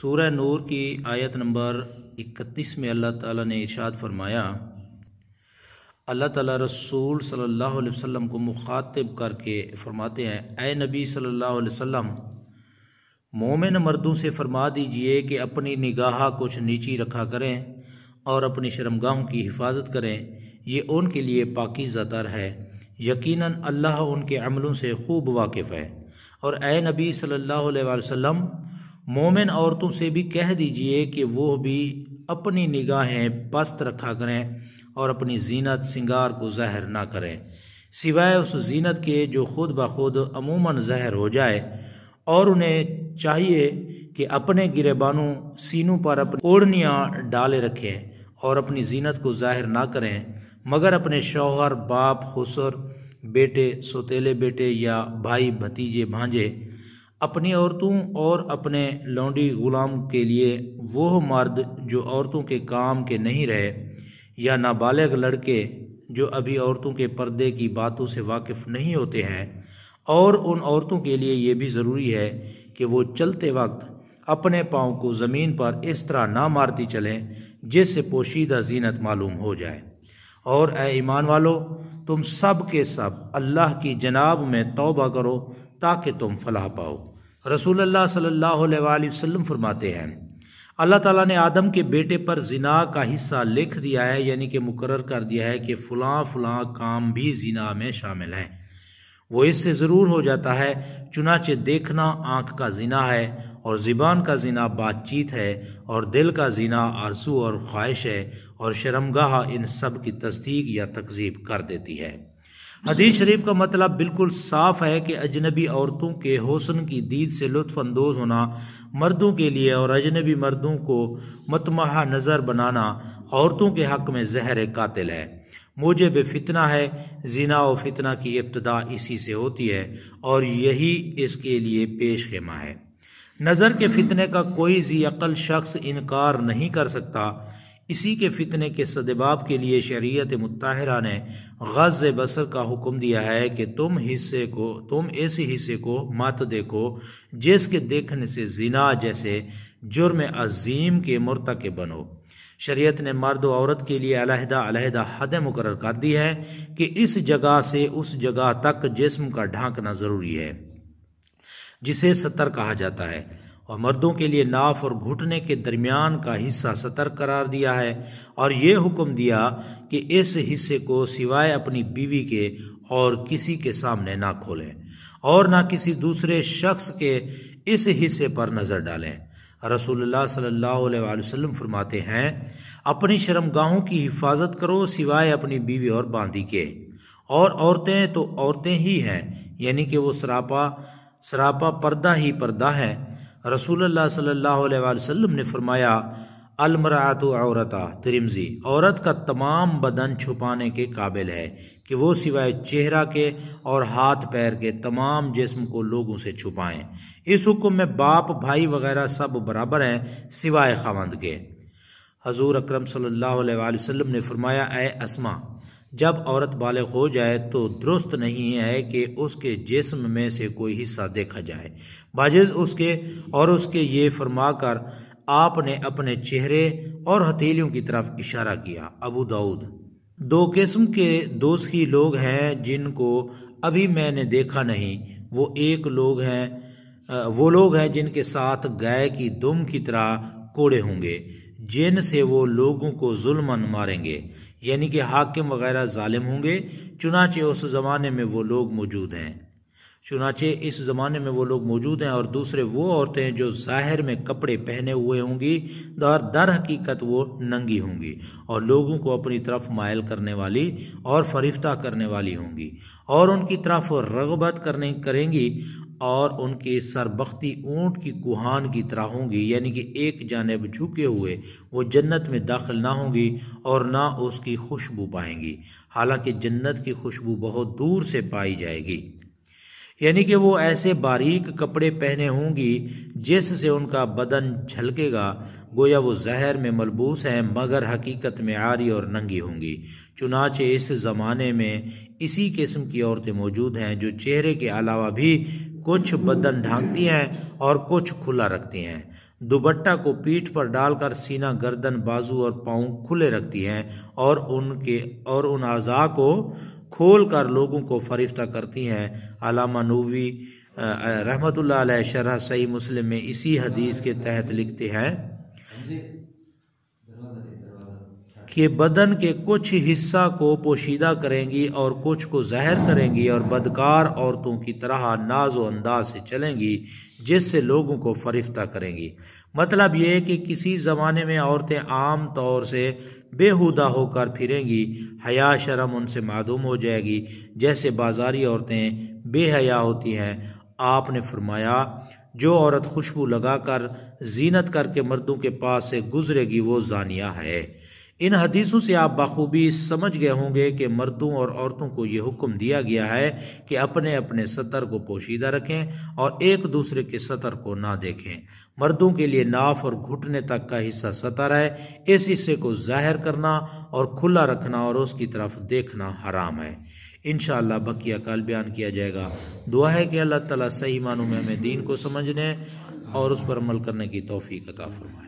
سورہ نور کی آیت نمبر اکتیس میں اللہ تعالیٰ نے ارشاد فرمایا اللہ تعالیٰ رسول صلی اللہ علیہ وسلم کو مخاطب کر کے فرماتے ہیں اے نبی صلی اللہ علیہ وسلم مومن مردوں سے فرما دیجئے کہ اپنی نگاہ کچھ نیچی رکھا کریں اور اپنی شرمگاہوں کی حفاظت کریں یہ ان کے لیے پاکی تر ہے یقیناً اللہ ان کے عملوں سے خوب واقف ہے اور اے نبی صلی اللہ علیہ وسلم مومن عورتوں سے بھی کہہ دیجئے کہ وہ بھی اپنی نگاہیں پست رکھا کریں اور اپنی زینت سنگار کو ظاہر نہ کریں سوائے اس زینت کے جو خود بخود عموماً زہر ہو جائے اور انہیں چاہیے کہ اپنے گرے بانوں سینوں پر اپنی اوڑھنیاں ڈالے رکھیں اور اپنی زینت کو ظاہر نہ کریں مگر اپنے شوہر باپ خسر بیٹے سوتیلے بیٹے یا بھائی بھتیجے بھانجے اپنی عورتوں اور اپنے لونڈی غلام کے لیے وہ مرد جو عورتوں کے کام کے نہیں رہے یا نابالغ لڑکے جو ابھی عورتوں کے پردے کی باتوں سے واقف نہیں ہوتے ہیں اور ان عورتوں کے لیے یہ بھی ضروری ہے کہ وہ چلتے وقت اپنے پاؤں کو زمین پر اس طرح نہ مارتی چلیں جس سے پوشیدہ زینت معلوم ہو جائے اور اے ایمان والو تم سب کے سب اللہ کی جناب میں توبہ کرو تاکہ تم فلاح پاؤ رسول اللہ صلی اللہ علیہ وآلہ وسلم فرماتے ہیں اللہ تعالیٰ نے آدم کے بیٹے پر زنا کا حصہ لکھ دیا ہے یعنی کہ مقرر کر دیا ہے کہ فلاں فلاں کام بھی زنا میں شامل ہیں وہ اس سے ضرور ہو جاتا ہے چنانچہ دیکھنا آنکھ کا زنا ہے اور زبان کا زنا بات چیت ہے اور دل کا زنا آرسو اور خواہش ہے اور شرمگاہ ان سب کی تصدیق یا تقزیب کر دیتی ہے حدیث شریف کا مطلب بالکل صاف ہے کہ اجنبی عورتوں کے حسن کی دید سے لطف اندوز ہونا مردوں کے لیے اور اجنبی مردوں کو متمحہ نظر بنانا عورتوں کے حق میں زہر قاتل ہے مجھے بے فتنہ ہے زنا و فتنہ کی ابتدا اسی سے ہوتی ہے اور یہی اس کے لیے پیش خیمہ ہے نظر کے فتنے کا کوئی ذی عقل شخص انکار نہیں کر سکتا اسی کے فتنے کے صدباب کے لیے شریعت متحرہ نے غز بصر کا حکم دیا ہے کہ تم حصے کو تم ایسے حصے کو مت دیکھو جس کے دیکھنے سے زنا جیسے جرم عظیم کے مرتکب بنو شریعت نے مرد و عورت کے لیے علیحدہ علیحدہ حد مقرر کر دی ہے کہ اس جگہ سے اس جگہ تک جسم کا ڈھانکنا ضروری ہے جسے ستر کہا جاتا ہے اور مردوں کے لیے ناف اور گھٹنے کے درمیان کا حصہ سطر قرار دیا ہے اور یہ حکم دیا کہ اس حصے کو سوائے اپنی بیوی کے اور کسی کے سامنے نہ کھولیں اور نہ کسی دوسرے شخص کے اس حصے پر نظر ڈالیں رسول اللہ صلی اللہ علیہ وآلہ وسلم فرماتے ہیں اپنی شرم گاہوں کی حفاظت کرو سوائے اپنی بیوی اور باندھی کے اور عورتیں تو عورتیں ہی ہیں یعنی کہ وہ سراپا سراپا پردہ ہی پردہ ہیں رسول اللہ صلی اللہ علیہ وسلم نے فرمایا المراۃ عورت ترمزی عورت کا تمام بدن چھپانے کے قابل ہے کہ وہ سوائے چہرہ کے اور ہاتھ پیر کے تمام جسم کو لوگوں سے چھپائیں اس حکم میں باپ بھائی وغیرہ سب برابر ہیں سوائے خوند کے حضور اکرم صلی اللہ علیہ وسلم نے فرمایا اے اسما جب عورت بالغ ہو جائے تو درست نہیں ہے کہ اس کے جسم میں سے کوئی حصہ دیکھا جائے باجز اس کے اور اس کے یہ فرما کر آپ نے اپنے چہرے اور ہتھیلیوں کی طرف اشارہ کیا ابو داود دو قسم کے دوستی لوگ ہیں جن کو ابھی میں نے دیکھا نہیں وہ ایک لوگ ہیں وہ لوگ ہیں جن کے ساتھ گائے کی دم کی طرح کوڑے ہوں گے جن سے وہ لوگوں کو ظلم ماریں گے یعنی کہ حاکم وغیرہ ظالم ہوں گے چنانچہ اس زمانے میں وہ لوگ موجود ہیں چنانچہ اس زمانے میں وہ لوگ موجود ہیں اور دوسرے وہ عورتیں جو ظاہر میں کپڑے پہنے ہوئے ہوں گی اور در حقیقت وہ ننگی ہوں گی اور لوگوں کو اپنی طرف مائل کرنے والی اور فریفتہ کرنے والی ہوں گی اور ان کی طرف رغبت کرنے کریں گی اور ان کی سربختی اونٹ کی کوہان کی طرح ہوں گی یعنی کہ ایک جانب جھکے ہوئے وہ جنت میں داخل نہ ہوں گی اور نہ اس کی خوشبو پائیں گی حالانکہ جنت کی خوشبو بہت دور سے پائی جائے گی یعنی کہ وہ ایسے باریک کپڑے پہنے ہوں گی جس سے ان کا بدن چھلکے گا گویا وہ زہر میں ملبوس ہیں مگر حقیقت میں عاری اور ننگی ہوں گی چنانچہ اس زمانے میں اسی قسم کی عورتیں موجود ہیں جو چہرے کے علاوہ بھی کچھ بدن ڈھانکتی ہیں اور کچھ کھلا رکھتی ہیں دوبٹہ کو پیٹھ پر ڈال کر سینہ گردن بازو اور پاؤں کھلے رکھتی ہیں اور ان کے اور ان اعضاء کو کھول کر لوگوں کو فریفتہ کرتی ہیں علامہ نووی رحمت اللہ علیہ شرح صحیح مسلم میں اسی حدیث کے تحت لکھتے ہیں کہ بدن کے کچھ حصہ کو پوشیدہ کریں گی اور کچھ کو زہر کریں گی اور بدکار عورتوں کی طرح ناز و انداز سے چلیں گی جس سے لوگوں کو فریفتہ کریں گی مطلب یہ کہ کسی زمانے میں عورتیں عام طور سے بےحودہ ہو کر پھریں گی حیا شرم ان سے معدوم ہو جائے گی جیسے بازاری عورتیں بے حیا ہوتی ہیں آپ نے فرمایا جو عورت خوشبو لگا کر زینت کر کے مردوں کے پاس سے گزرے گی وہ زانیہ ہے ان حدیثوں سے آپ بخوبی سمجھ گئے ہوں گے کہ مردوں اور عورتوں کو یہ حکم دیا گیا ہے کہ اپنے اپنے سطر کو پوشیدہ رکھیں اور ایک دوسرے کے سطر کو نہ دیکھیں مردوں کے لیے ناف اور گھٹنے تک کا حصہ سطر ہے اس حصے کو ظاہر کرنا اور کھلا رکھنا اور اس کی طرف دیکھنا حرام ہے انشاءاللہ بقیہ کال بیان کیا جائے گا دعا ہے کہ اللہ تعالیٰ صحیح معنوں میں ہمیں دین کو سمجھنے اور اس پر عمل کرنے کی توفیق عطا فرمائے